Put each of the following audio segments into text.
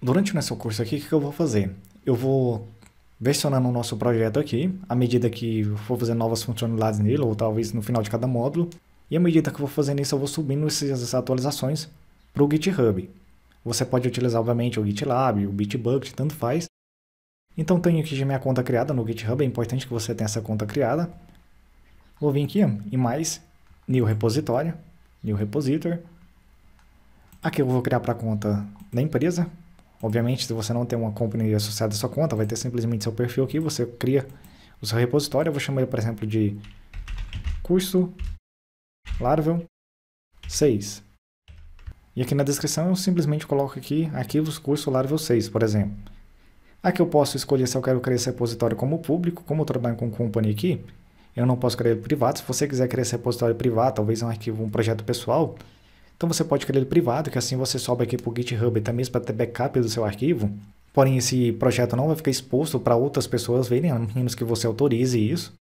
durante o nosso curso aqui, o que eu vou fazer? Eu vou versionando o nosso projeto aqui, à medida que for fazer novas funcionalidades nele, ou talvez no final de cada módulo. E à medida que eu vou fazendo isso, eu vou subindo essas atualizações para o GitHub. Você pode utilizar, obviamente, o GitLab, o Bitbucket, tanto faz. Então, tenho aqui já minha conta criada no GitHub, é importante que você tenha essa conta criada. Vou vir aqui em mais, New Repositório, New Repositor. Aqui eu vou criar para a conta da empresa, Obviamente, se você não tem uma companhia associada à sua conta, vai ter simplesmente seu perfil aqui, você cria o seu repositório. Eu vou chamar ele, por exemplo, de curso Laravel 6. E aqui na descrição eu simplesmente coloco aqui arquivos curso Laravel 6, por exemplo. Aqui eu posso escolher se eu quero criar esse repositório como público, como eu trabalho com company aqui, eu não posso criar ele privado. Se você quiser criar esse repositório privado, talvez um arquivo, um projeto pessoal, então você pode criar ele privado, que assim você sobe aqui para o GitHub até mesmo para ter backup do seu arquivo. Porém, esse projeto não vai ficar exposto para outras pessoas verem, a menos que você autorize isso.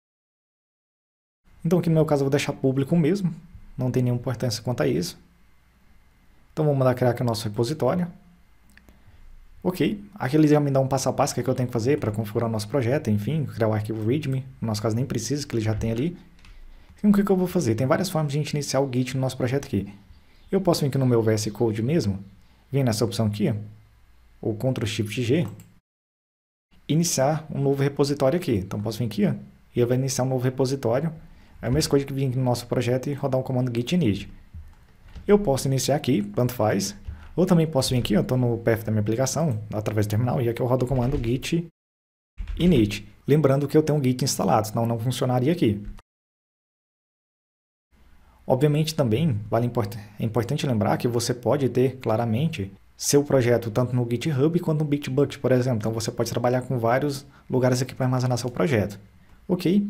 Então aqui no meu caso eu vou deixar público mesmo, não tem nenhuma importância quanto a isso. Então vamos mandar criar aqui o nosso repositório. Ok, aqui eles iam me dar um passo a passo que, é que eu tenho que fazer para configurar o nosso projeto, enfim, criar o arquivo readme, no nosso caso nem precisa, que ele já tem ali. Então o que, é que eu vou fazer? Tem várias formas de a gente iniciar o Git no nosso projeto aqui. Eu posso vir aqui no meu VS Code mesmo, vir nessa opção aqui, ou Ctrl Shift G, iniciar um novo repositório aqui. Então posso vir aqui ó, e ele vai iniciar um novo repositório. É a mesma coisa que vir aqui no nosso projeto e rodar um comando git init. Eu posso iniciar aqui, tanto faz, ou também posso vir aqui, eu estou no path da minha aplicação, através do terminal, e aqui eu rodo o comando git init. Lembrando que eu tenho um git instalado, senão não funcionaria aqui. Obviamente também vale import é importante lembrar que você pode ter claramente seu projeto tanto no GitHub quanto no Bitbucket, por exemplo. Então você pode trabalhar com vários lugares aqui para armazenar seu projeto. Ok,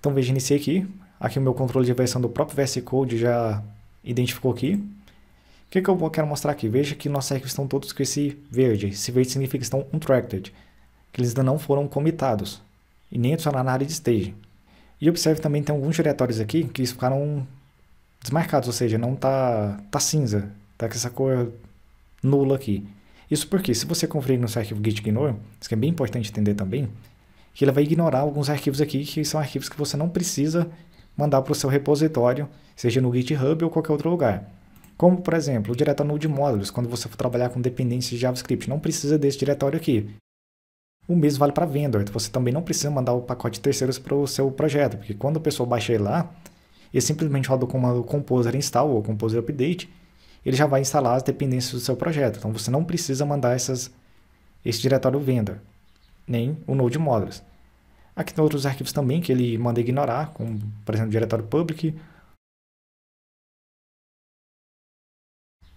então veja, iniciei aqui. Aqui o meu controle de versão do próprio VS Code já identificou aqui. O que, é que eu quero mostrar aqui? Veja que nossos arquivos estão todos com esse verde. Esse verde significa que estão untracted, que eles ainda não foram comitados e nem adicionados na área de stage. E observe também que tem alguns diretórios aqui que ficaram desmarcados, ou seja, não tá, tá cinza, tá com essa cor nula aqui. Isso porque se você conferir no seu arquivo git ignore, isso que é bem importante entender também, que ele vai ignorar alguns arquivos aqui que são arquivos que você não precisa mandar para o seu repositório, seja no GitHub ou qualquer outro lugar. Como, por exemplo, o diretório node modules, quando você for trabalhar com dependências de JavaScript, não precisa desse diretório aqui. O mesmo vale para vendor, você também não precisa mandar o pacote de terceiros para o seu projeto, porque quando a pessoa baixa ele lá, e é simplesmente roda o comando Composer Install ou Composer Update, ele já vai instalar as dependências do seu projeto. Então você não precisa mandar essas, esse diretório vendor nem o Node Modules. Aqui tem outros arquivos também que ele manda ignorar, como por exemplo o diretório public.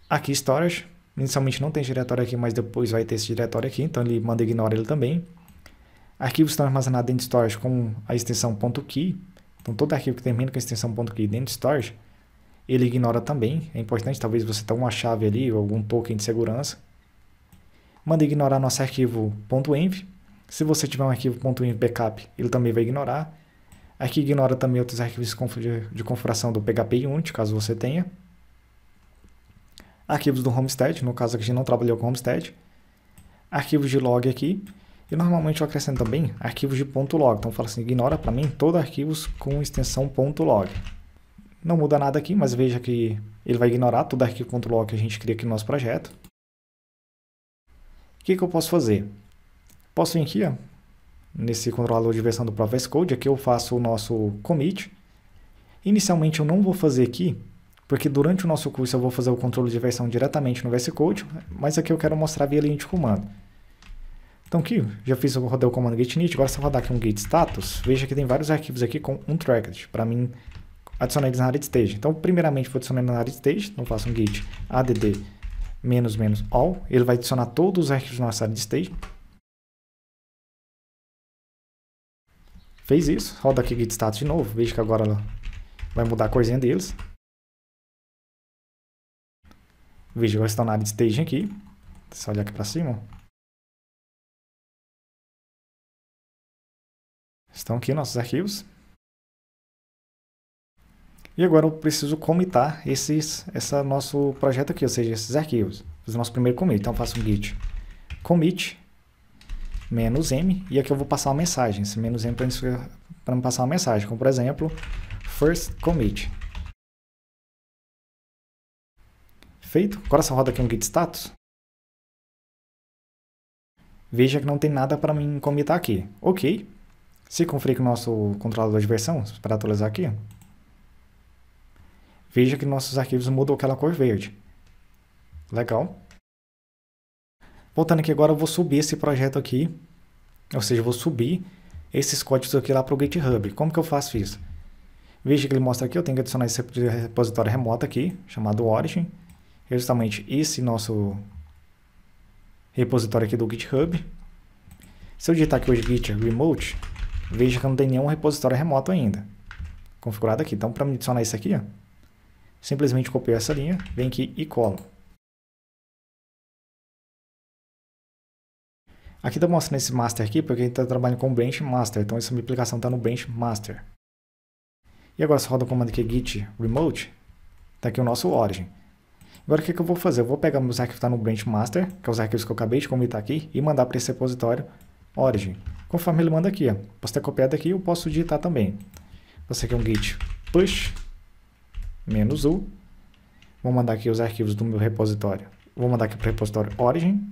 Aqui storage, inicialmente não tem diretório aqui, mas depois vai ter esse diretório aqui, então ele manda ignorar ele também. Arquivos estão armazenados em storage com a extensão .key, então, todo arquivo que termina com a extensão .key dentro de storage, ele ignora também. É importante, talvez você tenha uma chave ali ou algum token de segurança. Manda ignorar nosso arquivo .env. Se você tiver um arquivo .env backup, ele também vai ignorar. Aqui ignora também outros arquivos de configuração do PHP Unit, caso você tenha. Arquivos do Homestead, no caso aqui a gente não trabalhou com Homestead. Arquivos de log aqui. E normalmente eu acrescento também arquivos de .log, então falo assim, ignora para mim todos arquivos com extensão .log. Não muda nada aqui, mas veja que ele vai ignorar todo arquivo .log que a gente cria aqui no nosso projeto. O que, que eu posso fazer? Posso vir aqui, ó, nesse controlador de versão do Process Code, aqui eu faço o nosso commit. Inicialmente eu não vou fazer aqui, porque durante o nosso curso eu vou fazer o controle de versão diretamente no VS Code, mas aqui eu quero mostrar via linha de comando. Então aqui, já fiz, rodei o comando git init, agora se eu rodar aqui um git status, veja que tem vários arquivos aqui com um tracked, para mim adicionar eles na área de stage. Então primeiramente vou adicionar na área de stage, então faço um git add menos menos all, ele vai adicionar todos os arquivos na nossa área de stage. Fez isso, roda aqui git status de novo, veja que agora vai mudar a corzinha deles. Veja, agora estão na área de stage aqui. Se olhar aqui para cima, Estão aqui nossos arquivos. E agora eu preciso comitar esses, essa nosso projeto aqui, ou seja, esses arquivos. Fazer o nosso primeiro commit. Então eu faço um git commit menos "-m", e aqui eu vou passar uma mensagem. Esse menos "-m" para me passar uma mensagem, como por exemplo, first commit. Feito. Agora só roda aqui um git status. Veja que não tem nada para mim comitar aqui. Ok, se com o nosso controlador de versão, para atualizar aqui, veja que nossos arquivos mudam aquela cor verde. Legal. Voltando aqui agora, eu vou subir esse projeto aqui, ou seja, eu vou subir esses códigos aqui lá para o GitHub. Como que eu faço isso? Veja que ele mostra aqui, eu tenho que adicionar esse repositório remoto aqui, chamado origin. É justamente esse nosso repositório aqui do GitHub. Se eu digitar aqui hoje git remote, veja que não tem nenhum repositório remoto ainda configurado aqui. Então, para adicionar isso aqui, ó, simplesmente copio essa linha, vem aqui e colo. Aqui estou tá mostrando esse master aqui porque a gente está trabalhando com branch master, então essa minha aplicação está no branch master. E agora se roda o comando aqui é git remote, está aqui o nosso origin. Agora o que, é que eu vou fazer? Eu vou pegar meus arquivos que estão tá no branch master, que é os arquivos que eu acabei de comitar aqui, e mandar para esse repositório origin, conforme ele manda aqui. Ó. Posso ter copiado aqui, eu posso digitar também. Você quer um git push menos u. Vou mandar aqui os arquivos do meu repositório. Vou mandar aqui para o repositório origin.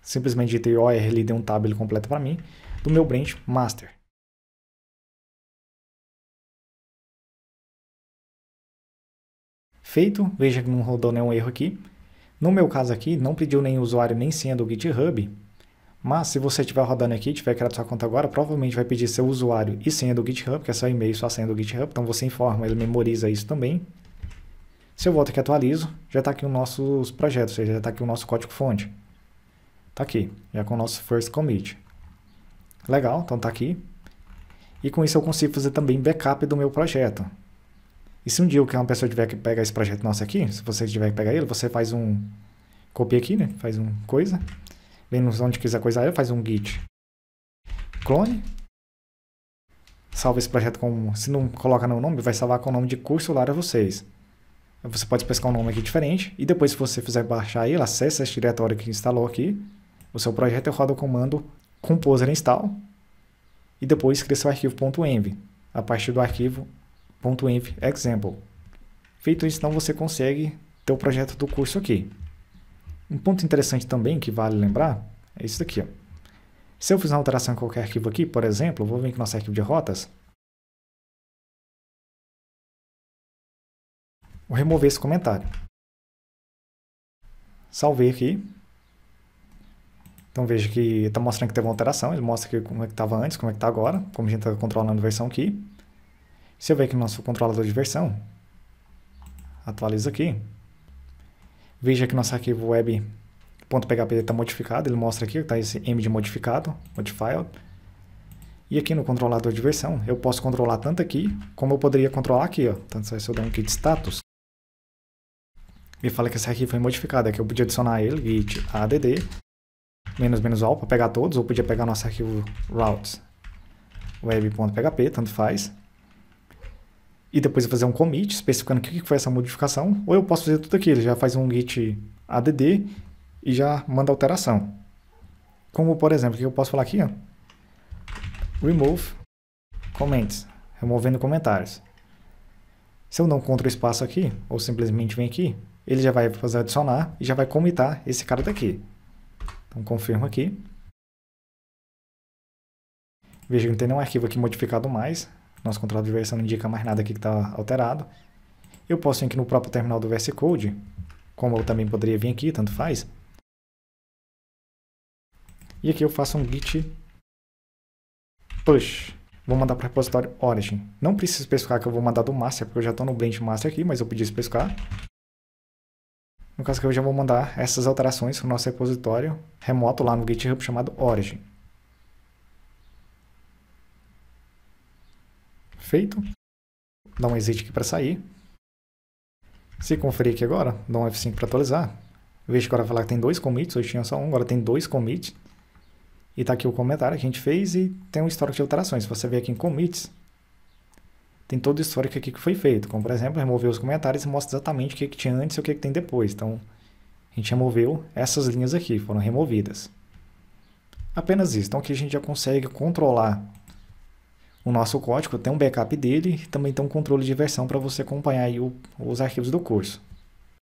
Simplesmente digitei OR, ele deu um tab, ele completa para mim. Do meu branch master. Feito, veja que não rodou nenhum erro aqui. No meu caso aqui, não pediu nem usuário nem senha do GitHub, mas se você estiver rodando aqui estiver tiver criado sua conta agora, provavelmente vai pedir seu usuário e senha do GitHub, que é seu e-mail e sua senha do GitHub. Então você informa, ele memoriza isso também. Se eu volto aqui e atualizo, já está aqui os nossos projetos, ou seja, já está aqui o nosso código-fonte. Está aqui, já com o nosso first commit. Legal, então está aqui. E com isso eu consigo fazer também backup do meu projeto. E se um dia uma pessoa tiver que pegar esse projeto nosso aqui, se você tiver que pegar ele, você faz um... Copia aqui, né? Faz um coisa. Linux onde quiser coisar eu, faz um git clone. Salva esse projeto com. Se não coloca no nome, vai salvar com o nome de curso Lara vocês. Você pode pescar um nome aqui diferente. E depois, se você fizer baixar ele, acessa esse diretório que instalou aqui. O seu projeto eu rodo o comando composer install. E depois cria seu arquivo.env a partir do arquivo .env example. Feito isso, então você consegue ter o projeto do curso aqui. Um ponto interessante também que vale lembrar é isso daqui. Ó. Se eu fizer uma alteração em qualquer arquivo aqui, por exemplo, vou vir aqui no nosso arquivo de rotas, vou remover esse comentário. Salvei aqui. Então veja que está mostrando que teve uma alteração, ele mostra aqui como é que estava antes, como é que está agora, como a gente está controlando a versão aqui. Se eu ver aqui no nosso controlador de versão, atualiza aqui, Veja que nosso arquivo web.php está modificado, ele mostra aqui, está esse md modificado, modified. E aqui no controlador de versão, eu posso controlar tanto aqui, como eu poderia controlar aqui. Ó. Então, se eu der um kit status, ele fala que esse arquivo foi modificado. Aqui eu podia adicionar ele, git add, menos menos all, para pegar todos, ou podia pegar nosso arquivo routes web.php, tanto faz e depois eu fazer um commit especificando o que foi essa modificação, ou eu posso fazer tudo aquilo, já faz um git add e já manda alteração. Como, por exemplo, o que eu posso falar aqui? Ó? Remove comments, removendo comentários. Se eu não encontro espaço aqui, ou simplesmente vem aqui, ele já vai fazer adicionar e já vai comitar esse cara daqui. Então, confirmo aqui. Veja que não tem nenhum arquivo aqui modificado mais, nosso controle de versão não indica mais nada aqui que está alterado. Eu posso vir aqui no próprio terminal do VS Code, como eu também poderia vir aqui, tanto faz. E aqui eu faço um git push. Vou mandar para o repositório origin. Não preciso especificar que eu vou mandar do master, porque eu já estou no blend master aqui, mas eu pedi especificar. No caso que eu já vou mandar essas alterações para o nosso repositório remoto lá no GitHub chamado origin. Feito. Dá um exit aqui para sair. Se conferir aqui agora, dá um F5 para atualizar. veja que agora falar que tem dois commits, hoje tinha só um, agora tem dois commits. E tá aqui o comentário que a gente fez e tem um histórico de alterações. Se você ver aqui em commits, tem todo o histórico aqui que foi feito. Como, por exemplo, remover os comentários e mostra exatamente o que, que tinha antes e o que, que tem depois. Então, a gente removeu essas linhas aqui, foram removidas. Apenas isso. Então, aqui a gente já consegue controlar o nosso código, tem um backup dele, também tem um controle de versão para você acompanhar aí o, os arquivos do curso.